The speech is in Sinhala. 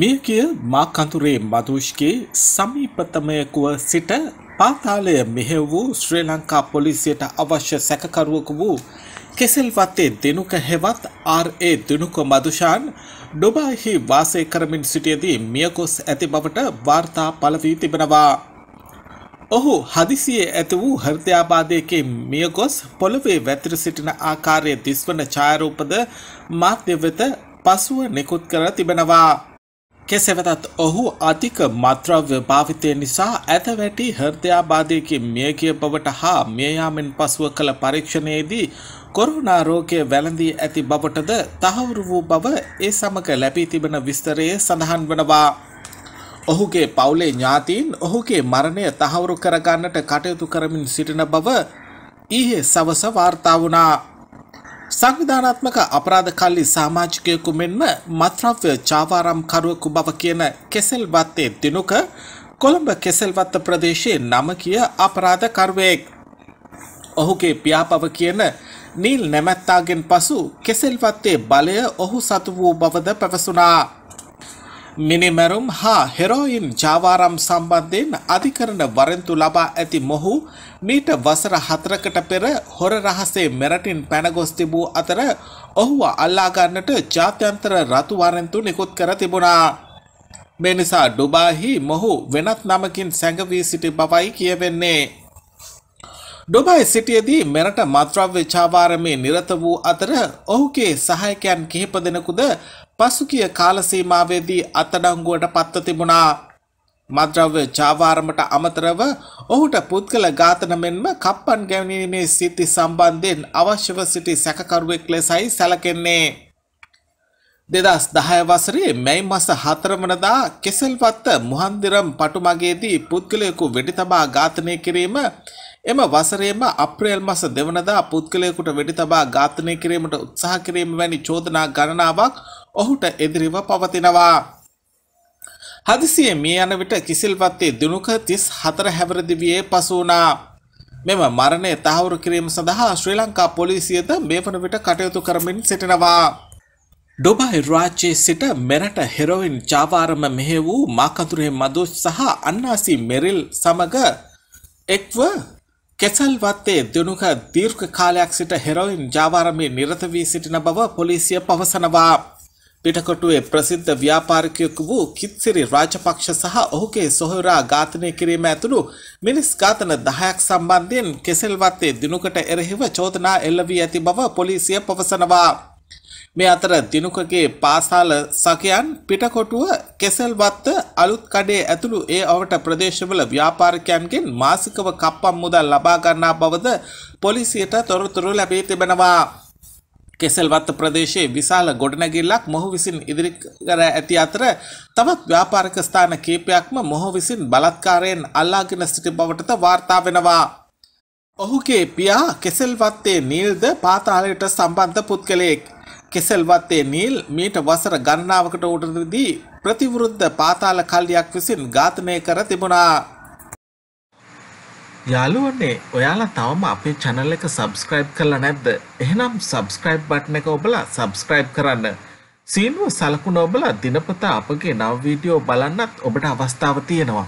මියගිය මා කඳුරේ මදුෂ්ගේ සමීපතමයකුව සිට පාතාලය මෙහෙව වූ ශ්‍රී ලංකා පොලිසියට අවශ්‍ය සැකකරුවකු වූ කෙසෙල්වත්තේ දෙනුක හෙවත් ආර්.ඒ දෙනුක මදුෂාන් ඩොබාහි වාසය කරමින් සිටියදී මියකොස් ඇති බවට වාර්තා පලවී තිබෙනවා. ඔහු හදිසියේ ඇති වූ හෘදයාබාධයකින් මියගොස් පොළොවේ වැතිර සිටින ආකාරය දිස්වන ඡායරූපද මාධ්‍ය වෙත පසුව නිකුත් කර තිබෙනවා. කෙසේ වෙතත් ඔහු අධික මත්‍රව්‍ය භාවිතය නිසා ඇතවැටි හෘදයාබාධයකි මියගිය බවට හා මියයාමෙන් පසුව කළ පරීක්ෂණයේදී කොරුණා රෝගය වැළඳී ඇති බවටද තහවුරු වූ බව ඒ සමග ලැබී තිබෙන විස්තරයේ සඳහන් වනවා. ඔහුගේ පවුලේ ඥාතීන් ඔහුගේ මරණය තහවුරු කරගන්නට කටයුතු කරමින් සිටින බව ඊයේ සවස වාර්තා වුණා. සංවිධානාත්මක අපරාධ කල්ලි සාමාජිකයෙකු මෙන්ම මත්‍රව්‍ය චාවාරම්කරුවෙකු බව කියන කෙසෙල් වත්තේ දිනුක කොළඹ කෙසෙල්වත්ත ප්‍රදේශයේ නම කිය අපරාධකරුවෙක්. ඔහුගේ පියාපව කියන නිල් නැමැත්තාගෙන් පසු කෙසෙල්වත්තේ බලය ඔහු සතු වූ බවද පැවසුනා. මිනිමැරුම් හා හෙරෝයින් ජාවාරම් සම්බන්ධයෙන් අධිකරණ වරෙන්තු ලබා ඇති මොහු මීට වසර හතරකට පෙර හොර රහසේ මෙරටින් පැනගොස් තිබූ අතර ඔහුව අල්ලාගන්නට ජාත්‍යන්තර රතු වරෙන්තු නිකුත් කර තිබුණා. මේ නිසා ඩුබාහි මොහු වෙනත් නමකින් සැඟවී සිටි බවයි කියවෙන්නේ. ඩොබයි සිටියදී මෙරට මත්‍රව්‍ය චාවාරමේ නිරත වූ අතර ඔහුගේ සහයකයන් කිහිප දෙනෙකුද පසුකිය කාලසීමාවේදී අත්අඩංගුවට පත්ව තිබුණා. මද්‍රව්‍ය චාවාරමට අමතරව ඔහුට පුද්ගල ඝාතන මෙන්ම කප්පන් ගැවනීමේ සිති සම්බන්ධයෙන් අවශ්‍යව සිටි සැකකරුවෙක් ලෙසයි සැලකෙන්නේ. දෙදස් දහය වසරේ මැයි මස හතරමනදා කෙසල්වත්ත මුහන්දිරම් පටුමගේදී පුද්ගලයකු වෙඩි තබා ඝාතනය කිරීම එම වසරේම අප්‍රේල් මස දෙවනදා පුද්ගලයෙකුට වෙඩි තබා ඝාතනය කිරීමට උත්සාහ කිරීම වැනි චෝදනා ගණනාවක් ඔහුට එදිරිව පවතිනවා. හදිසියේ මේ යන විට කිසිල්වත්තේ දිනුක 34 හැවිරිදිවියේ පසු වුණා. මෙම මරණය තහවුරු කිරීම සඳහා ශ්‍රී ලංකා පොලිසියද මේ වන විට කටයුතු කරමින් සිටිනවා. ඩොබයි රාජ්‍යයේ සිට මෙරට හෙරොයින් චාවාරම මෙහෙ වූ මාකතුරේ මදෝස් සහ අන්නාසි මෙරිල් සමග එක්ව කෙසල් වත්තේ දෙනුක දීර්ඝ කාලයක් සිට හෙරොයින් ජාවාරමේ නිරත වී සිටින බව පොලිසිය පවසනවා. පිටකොටුවේ ප්‍රසිද්ධ ව්‍යාපාරිකයෙකු වූ කිත්සිරි රාජපක්ෂ සහ ඔහුගේ සොහොයුරා ඝාතනය කිරීම ඇතුළු මිනිස් ඝාතන 10ක් සම්බන්ධයෙන් කෙසල් වත්තේ දිනුකට එරෙහිව චෝදනා එල්ල වී ඇති බව පොලිසිය පවසනවා. මේ අතර දිනුකගේ පාසාල සකයන් පිටකොටුව කෙසල්වත්ත අලුත් කඩේ ඇතුළු ඒ අවට ප්‍රදේශවල ව්‍යාපාරිකයන්ගෙන් මාසිකව කප්පම් මුදල් ලබා ගන්නා බවද පොලිසියට තොරතුරු ලැබී තිබෙනවා. කෙසල්වත්ත ප්‍රදේශයේ විශාල ගොඩනැගිල්ලක් මොහු විසින් ඉදිරි කර ඇති අතර තවත් ව්‍යාපාරික ස්ථාන කීපයක්ම මොහු විසින් බලාත්කාරයෙන් අල්ලාගෙන සිටි බවටද වාර්තා වෙනවා. ඔහුගේ පියා කෙසල්වත්තේ නිල්ද පාතාලයට සම්බන්ධ පුද්ගලයෙක්. කෙසල්වත්තේ නීල් මීට වසර ගණනාවකට උඩදී ප්‍රතිවෘද්ධ පාතාල කල්ලියක් විසින් ඝාතනය කර තිබුණා. යාළුවනේ ඔයාලා තවම අපේ channel එක subscribe කරලා නැද්ද? එහෙනම් subscribe button එක ඔබලා subscribe කරන්න. සීනුව සලකුණ ඔබලා දිනපතා අපගේ නව වීඩියෝ බලන්නත් ඔබට අවස්ථාව තියෙනවා.